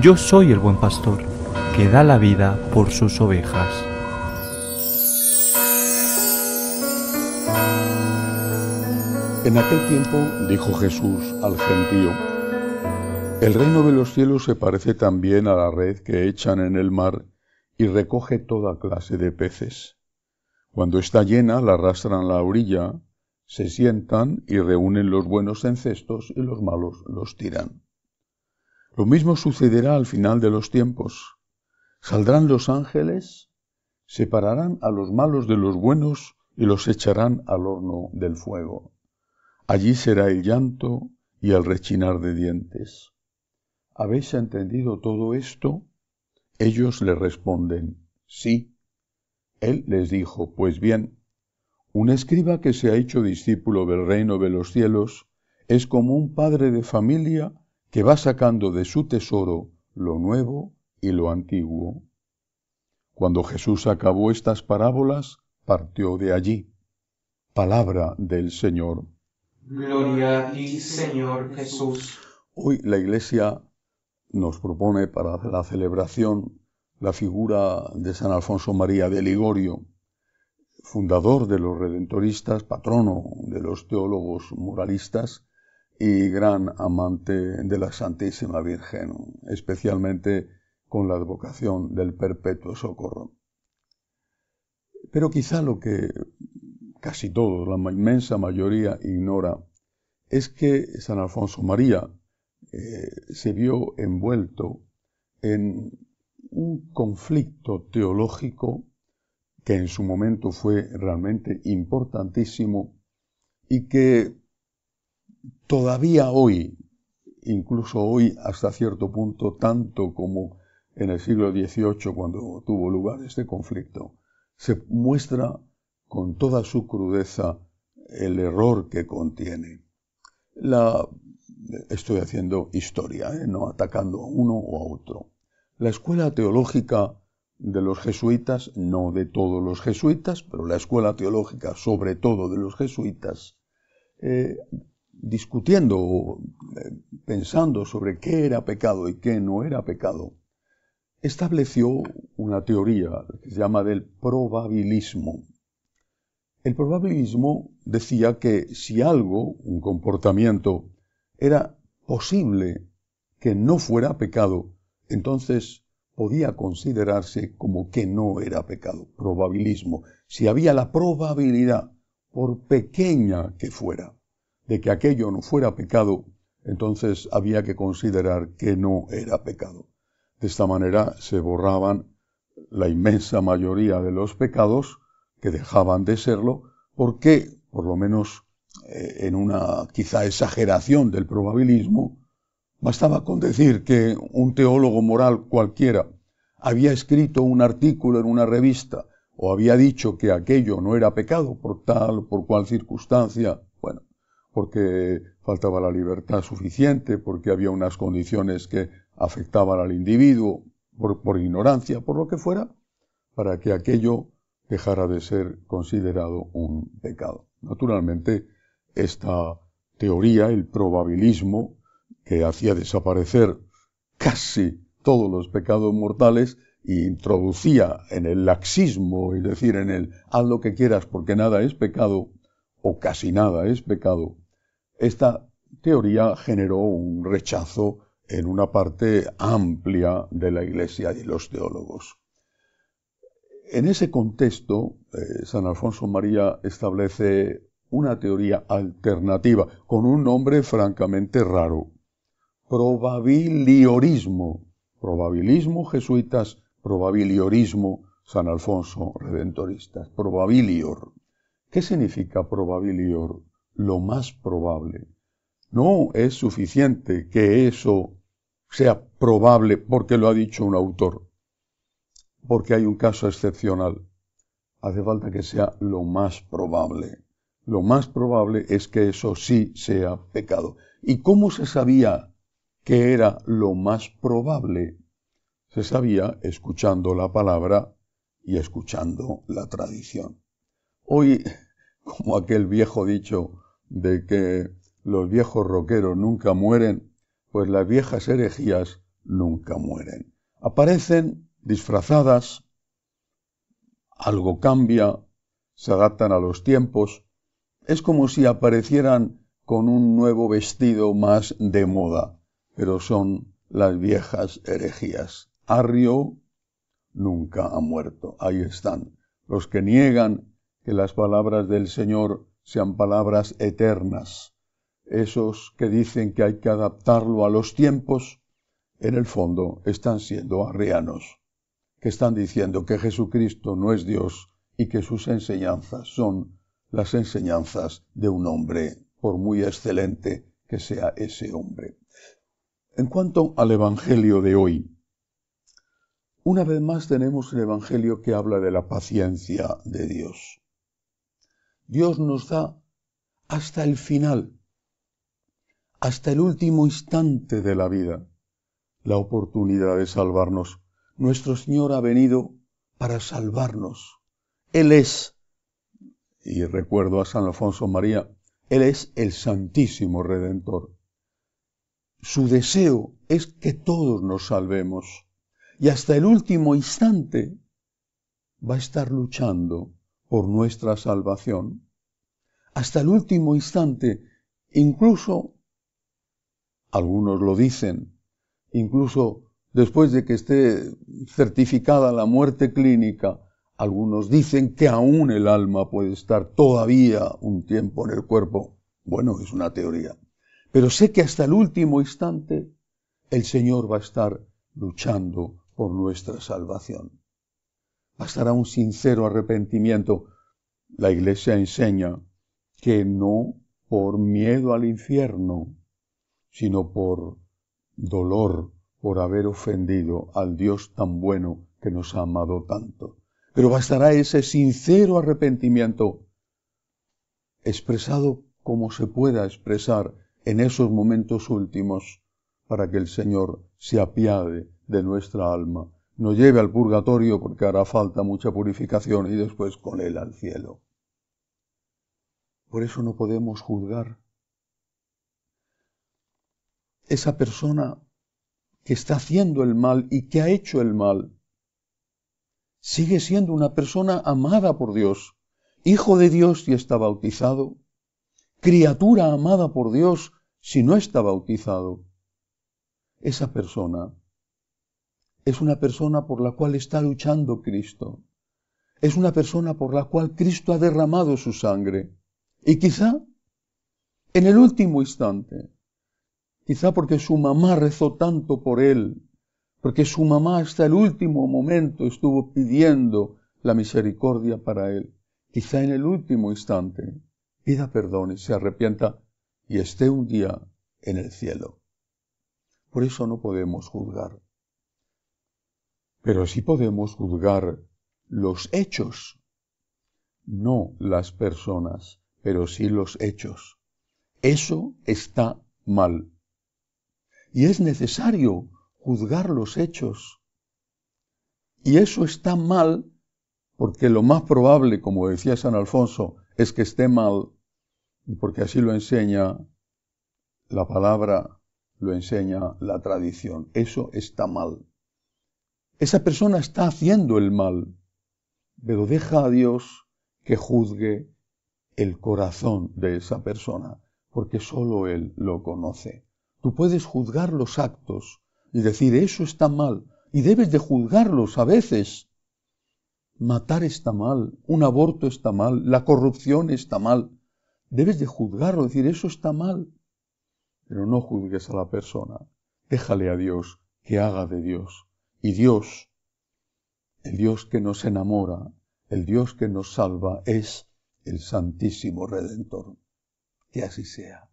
Yo soy el buen pastor, que da la vida por sus ovejas. En aquel tiempo dijo Jesús al gentío, El reino de los cielos se parece también a la red que echan en el mar y recoge toda clase de peces. Cuando está llena la arrastran a la orilla, se sientan y reúnen los buenos en cestos y los malos los tiran. Lo mismo sucederá al final de los tiempos. Saldrán los ángeles, separarán a los malos de los buenos y los echarán al horno del fuego. Allí será el llanto y el rechinar de dientes. ¿Habéis entendido todo esto? Ellos le responden, sí. Él les dijo, pues bien, un escriba que se ha hecho discípulo del reino de los cielos es como un padre de familia que va sacando de su tesoro lo nuevo y lo antiguo. Cuando Jesús acabó estas parábolas, partió de allí. Palabra del Señor. Gloria a ti, Señor Jesús. Hoy la Iglesia nos propone para la celebración la figura de San Alfonso María de Ligorio, fundador de los redentoristas, patrono de los teólogos moralistas, y gran amante de la Santísima Virgen, especialmente con la advocación del perpetuo socorro. Pero quizá lo que casi todos, la inmensa mayoría, ignora es que San Alfonso María eh, se vio envuelto en un conflicto teológico que en su momento fue realmente importantísimo y que todavía hoy, incluso hoy hasta cierto punto, tanto como en el siglo XVIII cuando tuvo lugar este conflicto, se muestra con toda su crudeza el error que contiene. La, estoy haciendo historia, ¿eh? no atacando a uno o a otro. La escuela teológica de los jesuitas, no de todos los jesuitas, pero la escuela teológica sobre todo de los jesuitas, eh, discutiendo o eh, pensando sobre qué era pecado y qué no era pecado, estableció una teoría que se llama del probabilismo. El probabilismo decía que si algo, un comportamiento, era posible que no fuera pecado, entonces podía considerarse como que no era pecado, probabilismo, si había la probabilidad, por pequeña que fuera de que aquello no fuera pecado, entonces había que considerar que no era pecado. De esta manera se borraban la inmensa mayoría de los pecados que dejaban de serlo, porque, por lo menos eh, en una quizá exageración del probabilismo, bastaba con decir que un teólogo moral cualquiera había escrito un artículo en una revista o había dicho que aquello no era pecado por tal o por cual circunstancia, porque faltaba la libertad suficiente, porque había unas condiciones que afectaban al individuo, por, ignorancia, por lo que fuera, para que aquello dejara de ser considerado un pecado. Naturalmente, esta teoría, el probabilismo, que hacía desaparecer casi todos los pecados mortales introducía en el laxismo, es decir, en el haz lo que quieras porque nada es pecado o casi nada es pecado, esta teoría generó un rechazo en una parte amplia de la Iglesia y los teólogos. En ese contexto, eh, San Alfonso María establece una teoría alternativa con un nombre francamente raro, probabiliorismo, probabilismo jesuitas, probabiliorismo San Alfonso redentoristas, probabilior. ¿Qué significa probabilior? lo más probable. No es suficiente que eso sea probable porque lo ha dicho un autor, porque hay un caso excepcional. Hace falta que sea lo más probable. Lo más probable es que eso sí sea pecado. ¿Y cómo se sabía que era lo más probable? Se sabía escuchando la palabra y escuchando la tradición. Hoy, como aquel viejo dicho, de que los viejos roqueros nunca mueren, pues las viejas herejías nunca mueren. Aparecen disfrazadas, algo cambia, se adaptan a los tiempos, es como si aparecieran con un nuevo vestido más de moda, pero son las viejas herejías. Arrio nunca ha muerto, ahí están, los que niegan que las palabras del Señor sean palabras eternas. Esos que dicen que hay que adaptarlo a los tiempos, en el fondo están siendo arrianos, que están diciendo que Jesucristo no es Dios y que sus enseñanzas son las enseñanzas de un hombre, por muy excelente que sea ese hombre. En cuanto al Evangelio de hoy, una vez más tenemos el Evangelio que habla de la paciencia de Dios. Dios nos da hasta el final, hasta el último instante de la vida, la oportunidad de salvarnos. Nuestro Señor ha venido para salvarnos. Él es, y recuerdo a San Alfonso María, Él es el Santísimo Redentor. Su deseo es que todos nos salvemos y hasta el último instante va a estar luchando por nuestra salvación. Hasta el último instante, incluso, algunos lo dicen, incluso después de que esté certificada la muerte clínica, algunos dicen que aún el alma puede estar todavía un tiempo en el cuerpo. Bueno, es una teoría. Pero sé que hasta el último instante el Señor va a estar luchando por nuestra salvación bastará un sincero arrepentimiento. La iglesia enseña que no por miedo al infierno, sino por dolor por haber ofendido al Dios tan bueno que nos ha amado tanto. Pero bastará ese sincero arrepentimiento expresado como se pueda expresar en esos momentos últimos para que el Señor se apiade de nuestra alma no lleve al purgatorio porque hará falta mucha purificación y después con él al cielo. Por eso no podemos juzgar. Esa persona que está haciendo el mal y que ha hecho el mal sigue siendo una persona amada por Dios, hijo de Dios si está bautizado, criatura amada por Dios si no está bautizado. Esa persona es una persona por la cual está luchando Cristo. Es una persona por la cual Cristo ha derramado su sangre. Y quizá en el último instante, quizá porque su mamá rezó tanto por él, porque su mamá hasta el último momento estuvo pidiendo la misericordia para él, quizá en el último instante pida perdón y se arrepienta y esté un día en el cielo. Por eso no podemos juzgar. Pero sí podemos juzgar los hechos, no las personas, pero sí los hechos. Eso está mal. Y es necesario juzgar los hechos. Y eso está mal porque lo más probable, como decía San Alfonso, es que esté mal, porque así lo enseña la palabra, lo enseña la tradición. Eso está mal esa persona está haciendo el mal, pero deja a Dios que juzgue el corazón de esa persona, porque solo Él lo conoce. Tú puedes juzgar los actos y decir, eso está mal, y debes de juzgarlos a veces. Matar está mal, un aborto está mal, la corrupción está mal. Debes de juzgarlo, decir, eso está mal. Pero no juzgues a la persona, déjale a Dios que haga de Dios y Dios, el Dios que nos enamora, el Dios que nos salva, es el Santísimo Redentor. Que así sea.